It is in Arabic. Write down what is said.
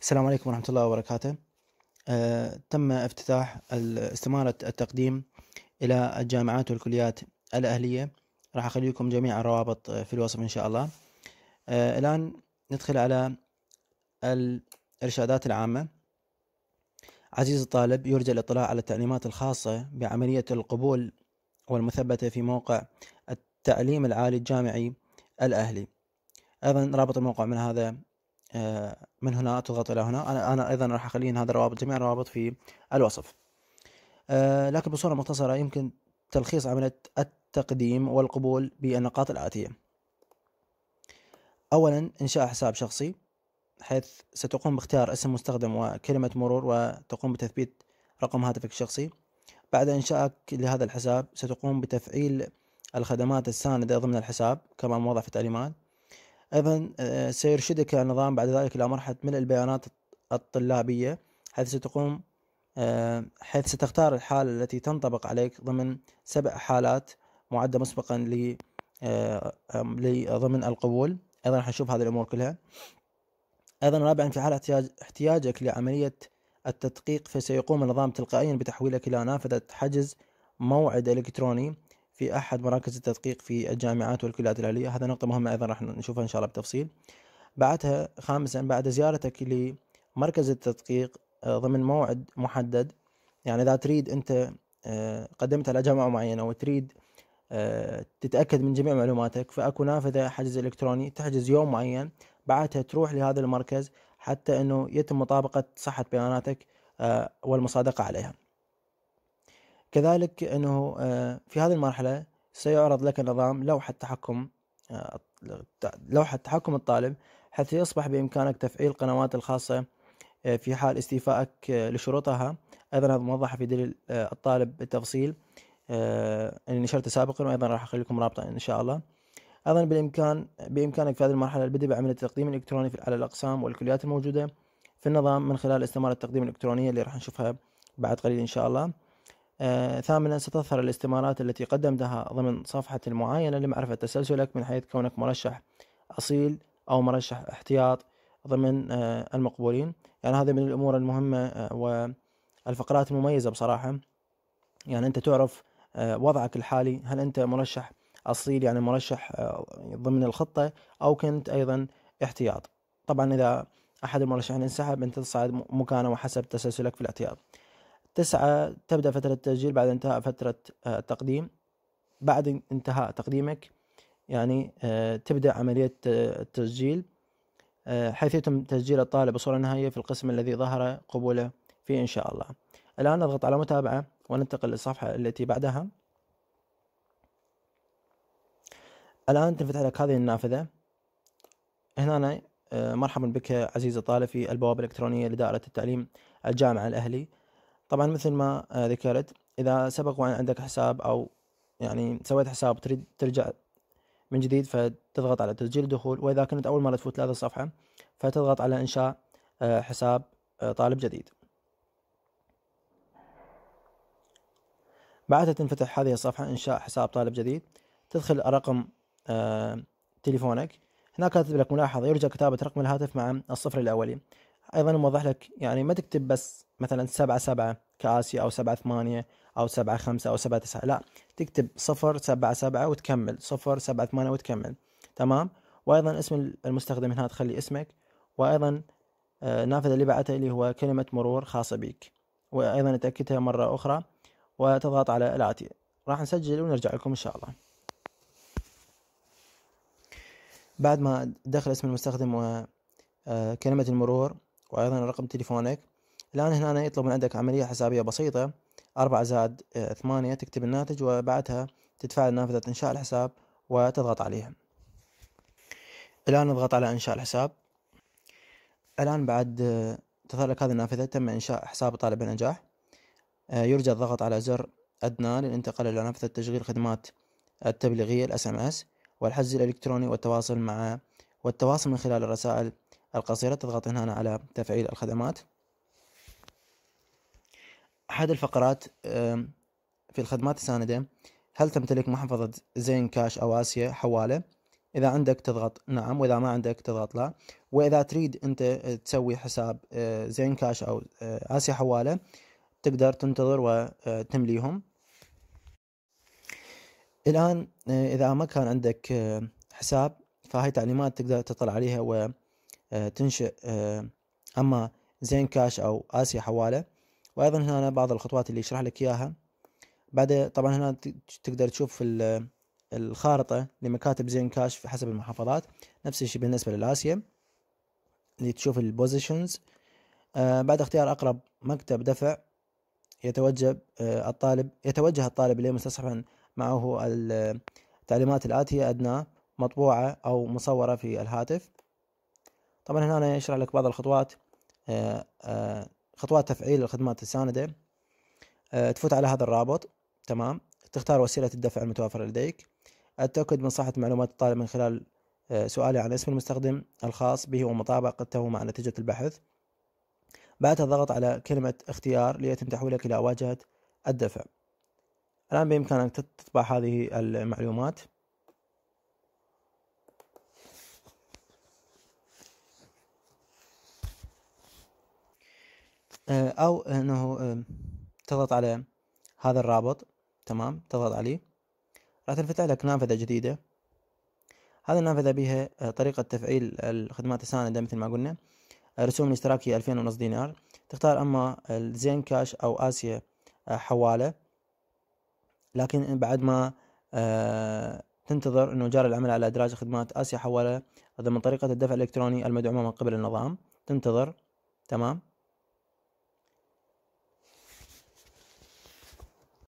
السلام عليكم ورحمة الله وبركاته أه تم افتتاح استمارة التقديم إلى الجامعات والكليات الأهلية راح أخليكم جميع الروابط آه، في الوصف إن شاء الله أه الآن ندخل على الإرشادات العامة عزيز الطالب يرجى الاطلاع على التعليمات الخاصة بعملية القبول والمثبتة في موقع التعليم العالي الجامعي الأهلي أيضا رابط الموقع من هذا آه، من هنا تضغط إلى هنا أنا, أنا أيضا راح أخلي هذا الروابط جميع الروابط في الوصف آه، لكن بصورة مختصرة يمكن تلخيص عملية التقديم والقبول بالنقاط الآتية أولا إنشاء حساب شخصي حيث ستقوم باختيار اسم مستخدم وكلمة مرور وتقوم بتثبيت رقم هاتفك الشخصي بعد إنشائك لهذا الحساب ستقوم بتفعيل الخدمات الساندة ضمن الحساب كما موضح في التعليمات أيضا آه، سيرشدك النظام بعد ذلك إلى مرحلة ملء البيانات الطلابية حيث ستقوم آه، حيث ستختار الحالة التي تنطبق عليك ضمن سبع حالات معدة مسبقا ل آه، ضمن القبول أيضا حنشوف هذه الأمور كلها أيضا رابعا في حال احتياجك لعملية التدقيق فسيقوم النظام تلقائيا بتحويلك إلى نافذة حجز موعد إلكتروني في أحد مراكز التدقيق في الجامعات والكليات العليا هذا نقطة مهمة أيضا راح نشوفها إن شاء الله بالتفصيل بعدها خامسا بعد زيارتك لمركز التدقيق آه، ضمن موعد محدد يعني إذا تريد أنت آه، قدمت على جامعة معينة وتريد آه، تتأكد من جميع معلوماتك فأكو نافذة حجز إلكتروني تحجز يوم معين بعدها تروح لهذا المركز حتى أنه يتم مطابقة صحة بياناتك والمصادقة عليها كذلك أنه آه، في هذه المرحلة سيعرض لك نظام لوحة تحكم آه، لوحة تحكم الطالب حيث يصبح بإمكانك تفعيل قنوات الخاصة آه، في حال استيفائك لشروطها أيضا هذا موضح في دليل الطالب بالتفصيل اللي نشرته سابقا وأيضا راح أخلي لكم رابطه إن شاء الله أيضا بالإمكان بإمكانك في هذه المرحلة البدء بعملية التقديم الإلكتروني على الأقسام والكليات الموجودة في النظام من خلال استمارة التقديم الإلكترونية اللي راح نشوفها بعد قليل إن شاء الله آه، ثامنا ستظهر الاستمارات التي قدمتها ضمن صفحة المعاينة لمعرفة تسلسلك من حيث كونك مرشح أصيل أو مرشح احتياط ضمن آه، المقبولين يعني هذا من الأمور المهمة آه، والفقرات المميزة بصراحة يعني أنت تعرف وضعك الحالي هل أنت مرشح أصيل يعني مرشح ضمن الخطة أو كنت أيضا احتياط طبعا إذا أحد المرشحين انسحب أنت تصعد مكانه وحسب تسلسلك في الاحتياط تسعة تبدأ فترة التسجيل بعد انتهاء فترة آه، التقديم بعد انتهاء تقديمك يعني آه، تبدأ عملية آه، التسجيل حيث يتم تسجيل الطالب بصورة نهائية في القسم الذي ظهر قبوله فيه إن شاء الله الآن نضغط على متابعة وننتقل للصفحة التي بعدها الآن تنفتح لك هذه النافذة هنا مرحبا بك عزيزي الطالب في البوابة الإلكترونية لدائرة التعليم الجامعة الأهلي طبعا مثل ما آه، ذكرت اذا سبق وان عندك حساب او يعني سويت حساب تريد ترجع من جديد فتضغط على تسجيل دخول واذا كنت اول مره تفوت لهذه الصفحه فتضغط على انشاء آه، حساب آه، طالب جديد بعدها تنفتح هذه الصفحة إنشاء حساب طالب جديد تدخل رقم تليفونك هنا كاتب لك ملاحظة يرجى كتابة رقم الهاتف مع الصفر الأولي أيضا موضح لك يعني ما تكتب بس مثلا سبعة سبعة كآسيا أو سبعة ثمانية أو سبعة خمسة أو سبعة تسعة لا تكتب صفر سبعة سبعة وتكمل صفر سبعة ثمانية وتكمل تمام وأيضا اسم المستخدم هنا تخلي اسمك وأيضا النافذة آه، اللي بعتها اللي هو كلمة مرور خاصة بك وأيضا تأكدها مرة أخرى وتضغط على الآتي راح نسجل ونرجع لكم إن شاء الله بعد ما دخل اسم المستخدم وكلمة آه، المرور وأيضا رقم تليفونك الآن هنا أنا يطلب من عندك عملية حسابية بسيطة أربعة زائد آه، ثمانية تكتب الناتج وبعدها تدفع نافذة إنشاء الحساب وتضغط عليها الآن نضغط على إنشاء الحساب الآن بعد آه، تظهر لك هذه النافذة تم إنشاء حساب الطالب بنجاح آه، يرجى الضغط على زر أدنى للانتقال إلى نافذة تشغيل خدمات التبليغية الاس ام اس والحجز الإلكتروني والتواصل مع والتواصل من خلال الرسائل القصيرة تضغط هنا على تفعيل الخدمات أحد الفقرات في الخدمات الساندة هل تمتلك محفظة زين كاش أو آسيا حوالة إذا عندك تضغط نعم وإذا ما عندك تضغط لا وإذا تريد أنت تسوي حساب آه، زين كاش أو آه، آسيا حوالة تقدر تنتظر وتمليهم الآن آه، إذا ما كان عندك حساب فهاي تعليمات تقدر تطلع عليها وتنشئ أما زين كاش أو آسيا حوالة وايضا هنا بعض الخطوات اللي يشرح لك اياها بعد طبعا هنا تقدر تشوف الخارطه لمكاتب زين كاش في حسب المحافظات نفس الشيء بالنسبه للاسيا اللي تشوف البوزيشنز آه بعد اختيار اقرب مكتب دفع يتوجب آه الطالب يتوجه الطالب اليه مستصحبا معه التعليمات الاتيه ادنى مطبوعه او مصوره في الهاتف طبعا هنا أنا يشرح لك بعض الخطوات آه آه خطوات تفعيل الخدمات الساندة آه، تفوت على هذا الرابط تمام تختار وسيلة الدفع المتوفرة لديك التأكد من صحة معلومات الطالب من خلال آه، سؤالي عن اسم المستخدم الخاص به ومطابقته مع نتيجة البحث بعدها الضغط على كلمة اختيار ليتم تحويلك إلى واجهة الدفع الآن بإمكانك تطبع هذه المعلومات آه، او انه آه، تضغط على هذا الرابط تمام تضغط عليه راح تنفتح لك نافذة جديدة هذا النافذة بها آه، طريقة تفعيل الخدمات الساندة مثل ما قلنا رسوم الاشتراك هي ألفين ونص دينار تختار أما الزين كاش أو آسيا حوالة لكن بعد ما تنتظر أنه جار العمل على إدراج خدمات آسيا حوالة ضمن طريقة الدفع الإلكتروني المدعومة من قبل النظام تنتظر تمام